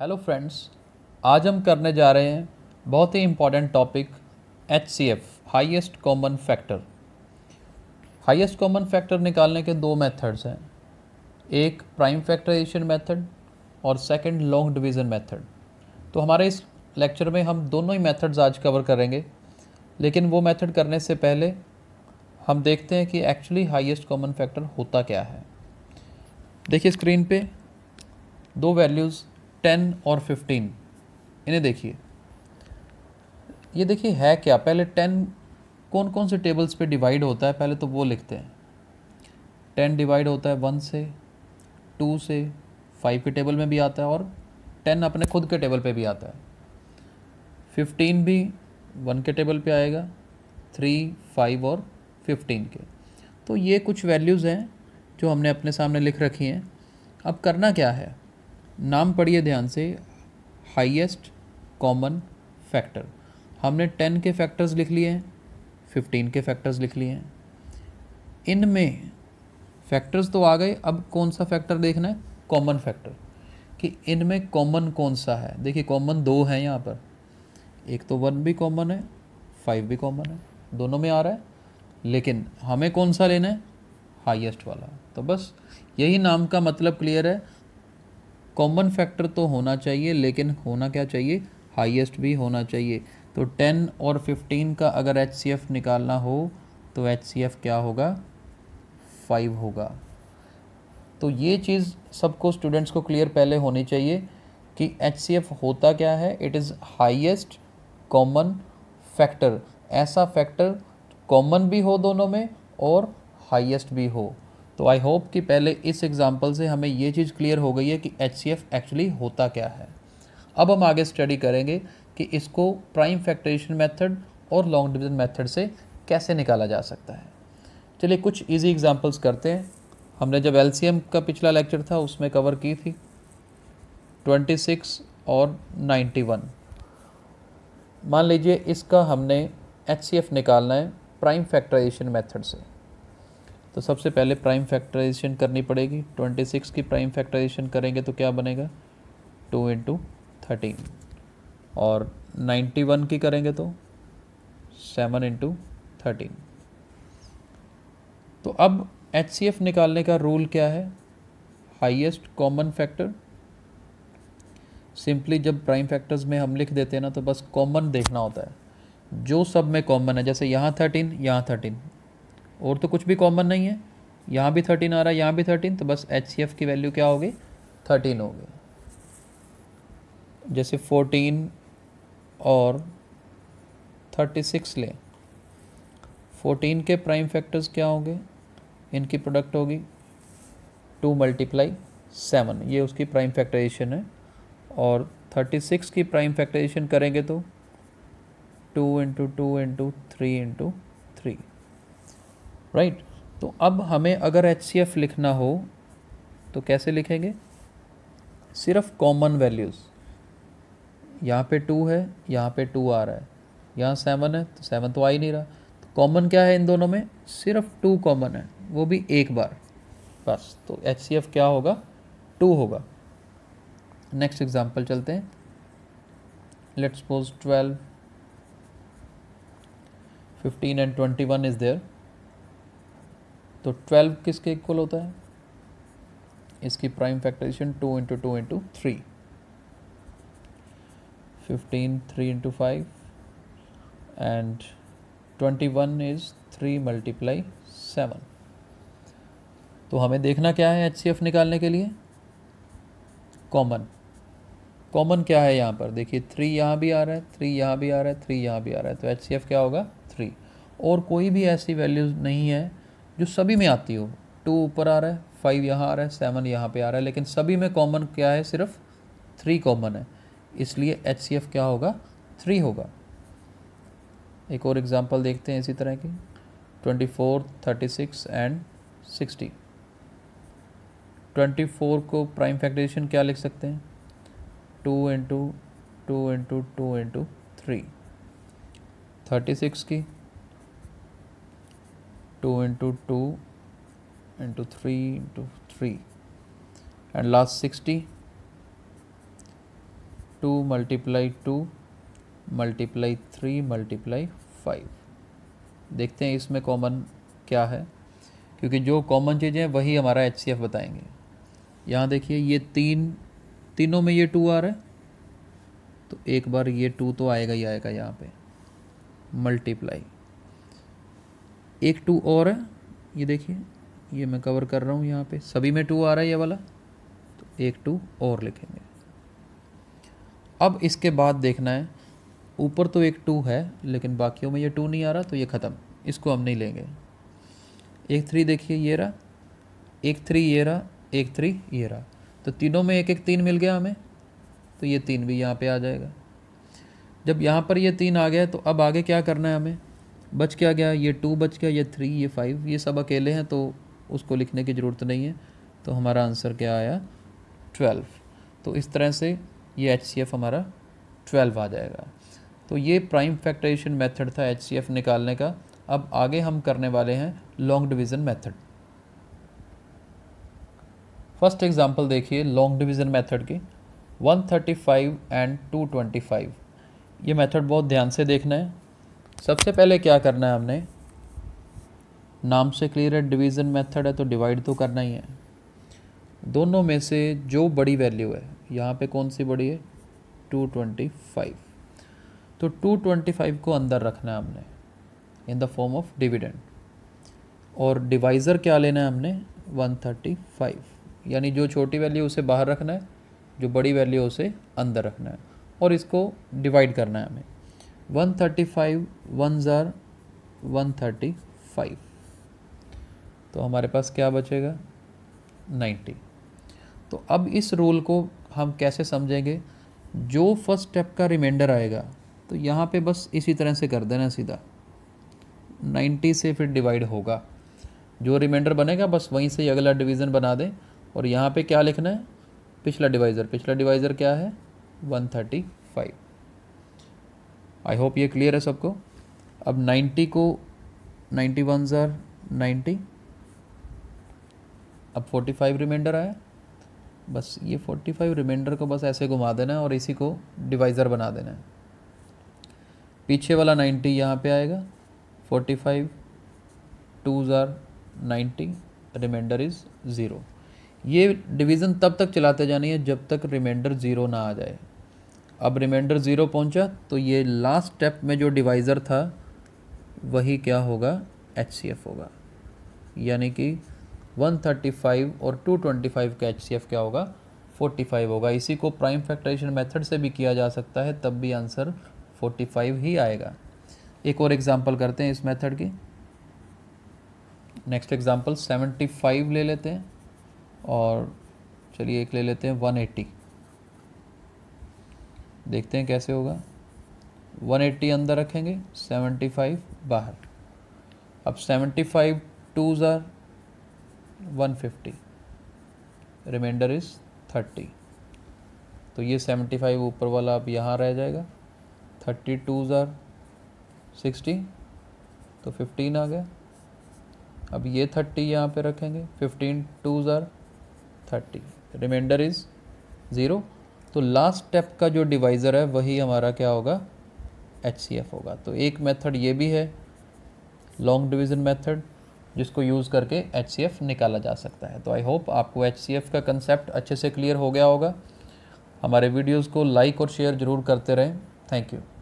hello friends आज हम करने जा रहे हैं बहुत ही important topic H C F highest common factor highest common factor निकालने के दो मेथड्स हैं एक प्राइम फैक्टराइजेशन मेथड और सेकंड लॉन्ग डिवीज़न मेथड तो हमारे इस लेक्चर में हम दोनों ही मेथड्स आज कवर करेंगे लेकिन वो मेथड करने से पहले हम देखते हैं कि एक्चुअली हाइस्ट कॉमन फैक्टर होता क्या है देखिए स्क्रीन पे दो वैल्यूज़ टेन और फिफ्टीन इन्हें देखिए ये देखिए है क्या पहले टेन कौन कौन से टेबल्स पे डिवाइड होता है पहले तो वो लिखते हैं टेन डिवाइड होता है वन से टू से फाइव के टेबल में भी आता है और टेन अपने खुद के टेबल पे भी आता है फिफ्टीन भी वन के टेबल पे आएगा थ्री फाइव और फिफ्टीन के तो ये कुछ वैल्यूज़ हैं जो हमने अपने सामने लिख रखी हैं अब करना क्या है नाम पढ़िए ध्यान से हाईएस्ट कॉमन फैक्टर हमने टेन के फैक्टर्स लिख लिए हैं फिफ्टीन के फैक्टर्स लिख लिए हैं इनमें फैक्टर्स तो आ गए अब कौन सा फैक्टर देखना है कॉमन फैक्टर कि इनमें कॉमन कौन सा है देखिए कॉमन दो हैं यहाँ पर एक तो वन भी कॉमन है फाइव भी कॉमन है दोनों में आ रहा है लेकिन हमें कौन सा लेना है हाईएस्ट वाला तो बस यही नाम का मतलब क्लियर है कॉमन फैक्टर तो होना चाहिए लेकिन होना क्या चाहिए हाईएस्ट भी होना चाहिए तो 10 और 15 का अगर एच निकालना हो तो एच क्या होगा 5 होगा तो ये चीज़ सबको स्टूडेंट्स को क्लियर पहले होनी चाहिए कि एच होता क्या है it is highest common factor ऐसा फैक्टर कॉमन भी हो दोनों में और हाईएस्ट भी हो तो आई होप कि पहले इस एग्ज़ाम्पल से हमें ये चीज़ क्लियर हो गई है कि एच एक्चुअली होता क्या है अब हम आगे स्टडी करेंगे कि इसको प्राइम फैक्टरेशन मेथड और लॉन्ग डिविजन मेथड से कैसे निकाला जा सकता है चलिए कुछ इजी एग्जांपल्स करते हैं हमने जब एम का पिछला लेक्चर था उसमें कवर की थी सिक्स और वन मान लीजिए इसका हमने एच निकालना है प्राइम फैक्टराइजेशन मेथड से तो सबसे पहले प्राइम फैक्टराइजेशन करनी पड़ेगी ट्वेंटी सिक्स की प्राइम फैक्टराइजेशन करेंगे तो क्या बनेगा टू इंटू थर्टीन और नाइन्टी वन की करेंगे तो सेवन इंटू थर्टीन तो अब एच सी एफ निकालने का रूल क्या है हाईएस्ट कॉमन फैक्टर सिंपली जब प्राइम फैक्टर्स में हम लिख देते हैं ना तो बस कॉमन देखना होता है जो सब में कॉमन है जैसे यहाँ थर्टीन यहाँ थर्टीन और तो कुछ भी कॉमन नहीं है यहाँ भी थर्टीन आ रहा है यहाँ भी थर्टीन तो बस एच की वैल्यू क्या होगी थर्टीन होगी जैसे फोर्टीन और थर्टी सिक्स लें फोर्टीन के प्राइम फैक्टर्स क्या होंगे इनकी प्रोडक्ट होगी टू मल्टीप्लाई सेवन ये उसकी प्राइम फैक्टराइजेशन है और थर्टी सिक्स की प्राइम फैक्टराइजेशन करेंगे तो two into two into three into three right तो अब हमें अगर एच लिखना हो तो कैसे लिखेंगे सिर्फ कॉमन वैल्यूज़ यहाँ पे टू है यहाँ पे टू आ रहा है यहाँ सेवन है तो सेवन तो आ ही नहीं रहा तो कॉमन क्या है इन दोनों में सिर्फ टू कॉमन है वो भी एक बार बस तो एच क्या होगा टू होगा नेक्स्ट एग्जाम्पल चलते हैं let's suppose twelve fifteen and twenty one is there तो ट्वेल्व किसके इक्वल होता है इसकी prime factorization two into two into three fifteen three into five and twenty one is three multiply seven तो हमें देखना क्या है एच निकालने के लिए कॉमन कॉमन क्या है यहाँ पर देखिए थ्री यहाँ भी आ रहा है थ्री यहाँ भी आ रहा है थ्री यहाँ भी आ रहा है तो एच क्या होगा थ्री और कोई भी ऐसी वैल्यूज़ नहीं है जो सभी में आती हो टू ऊपर आ रहा है फाइव यहाँ आ रहा है सेवन यहाँ पे आ रहा है लेकिन सभी में कॉमन क्या है सिर्फ थ्री कॉमन है इसलिए एच क्या होगा थ्री होगा एक और एग्ज़ाम्पल देखते हैं इसी तरह की twenty four thirty six and sixty twenty four को प्राइम फैक्ट्रेशन क्या लिख सकते हैं two into two into two into three thirty six की 2 into 2 into 3 into 3 and last 60 2 multiply 2 multiply three multiply five देखते हैं इसमें कॉमन क्या है क्योंकि जो कॉमन चीज़ें वही हमारा एच सी एफ बताएंगे यहाँ देखिए ये तीन तीनों में ये टू आ रहा है तो एक बार ये टू तो आएगा ही आएगा यहाँ पे मल्टीप्लाई एक टू और है ये देखिए ये मैं कवर कर रहा हूँ यहाँ पे सभी में टू आ रहा है ये वाला तो एक टू और लिखेंगे अब इसके बाद देखना है ऊपर तो एक टू है लेकिन बाकियों में ये टू नहीं आ रहा तो ये ख़त्म इसको हम नहीं लेंगे एक थ्री देखिए ये रहा एक थ्री ये रहा एक थ्री ये रहा तो तीनों में एक एक तीन मिल गया हमें तो ये तीन भी यहाँ पे आ जाएगा जब यहाँ पर ये तीन आ गया तो अब आगे क्या करना है हमें बच क्या गया ये टू बच गया ये थ्री ये फाइव ये सब अकेले हैं तो उसको लिखने की ज़रूरत नहीं है तो हमारा आंसर क्या आया ट्वेल्व तो इस तरह से ये एच हमारा ट्वेल्व आ जाएगा तो ये प्राइम फैक्टराइजेशन मेथड था एच निकालने का अब आगे हम करने वाले हैं long division method first example देखिए लॉन्ग डिवीज़न मेथड की 135 एंड 225 ये मेथड बहुत ध्यान से देखना है सबसे पहले क्या करना है हमने नाम से क्लियर है डिवीज़न मेथड है तो डिवाइड तो करना ही है दोनों में से जो बड़ी वैल्यू है यहाँ पे कौन सी बड़ी है 225 तो 225 को अंदर रखना है हमने in the form of dividend और डिवाइज़र क्या लेना है हमने 135 यानी जो छोटी वैल्यू उसे बाहर रखना है जो बड़ी वैल्यू उसे अंदर रखना है और इसको डिवाइड करना है हमें वन थर्टी फाइव वन ज़ार वन थर्टी फाइव तो हमारे पास क्या बचेगा नाइन्टी तो अब इस रूल को हम कैसे समझेंगे जो फर्स्ट स्टेप का रिमाइंडर आएगा तो यहाँ पे बस इसी तरह से कर देना सीधा नाइन्टी से फिर डिवाइड होगा जो रिमाइंडर बनेगा बस वहीं से अगला डिवीज़न बना दें और यहाँ पे क्या लिखना है पिछला डिवाइज़र पिछला डिवाइज़र क्या है one thirty five I hope ये क्लियर है सबको अब 90 को 91 वन ज़ार नाइन्टी अब 45 रिमाइंडर आया बस ये 45 रिमाइंडर को बस ऐसे घुमा देना है और इसी को डिवाइज़र बना देना है पीछे वाला 90 यहाँ पे आएगा 45 फाइव टू ज़ार नाइन्टी रिमाइंडर इज़ ज़ीरो ये डिवीज़न तब तक चलाते जानी है जब तक रिमाइंडर ज़ीरो ना आ जाए अब रिमाइंडर ज़ीरो पहुंचा तो ये लास्ट स्टेप में जो डिवाइज़र था वही क्या होगा एच होगा यानी कि 135 और 225 का एच क्या होगा 45 होगा इसी को प्राइम फैक्टराइजेशन मेथड से भी किया जा सकता है तब भी आंसर 45 ही आएगा एक और एग्जांपल करते हैं इस मेथड की नेक्स्ट एग्जांपल 75 ले लेते हैं और चलिए एक ले लेते हैं 180 देखते हैं कैसे होगा 180 अंदर रखेंगे 75 बाहर अब 75 फाइव टू ज़ार one fifty remainder is thirty तो ये 75 फाइव ऊपर वाला अब यहाँ रह जाएगा थर्टी टू ज़ार सिक्सटी तो फिफ्टीन आ गया अब ये थर्टी यहाँ पे रखेंगे फिफ्टीन टू ज़ार थर्टी रिमाइंडर इज़ ज़ीरो तो लास्ट स्टेप का जो डिवाइज़र है वही हमारा क्या होगा एच होगा तो एक मेथड ये भी है लॉन्ग डिवीज़न मेथड जिसको यूज़ करके एच निकाला जा सकता है तो आई होप आपको एच का कंसेप्ट अच्छे से क्लियर हो गया होगा हमारे वीडियोज़ को लाइक और शेयर ज़रूर करते रहें थैंक यू